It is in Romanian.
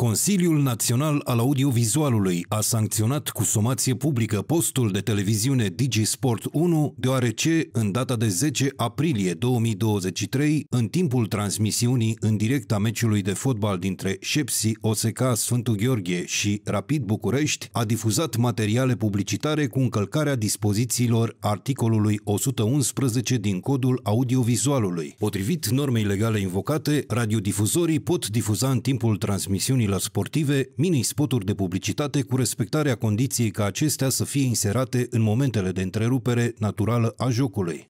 Consiliul Național al Audiovizualului a sancționat cu somație publică postul de televiziune DigiSport 1, deoarece, în data de 10 aprilie 2023, în timpul transmisiunii în direct a meciului de fotbal dintre Șepsi OSK Sfântul Gheorghe și Rapid București, a difuzat materiale publicitare cu încălcarea dispozițiilor articolului 111 din Codul Audiovizualului. Potrivit normei legale invocate, radiodifuzorii pot difuza în timpul transmisiunii meciurilor sportive mini-spoturi de publicitate cu respectarea condiției ca acestea să fie inserate în momentele de întrerupere naturală a jocului.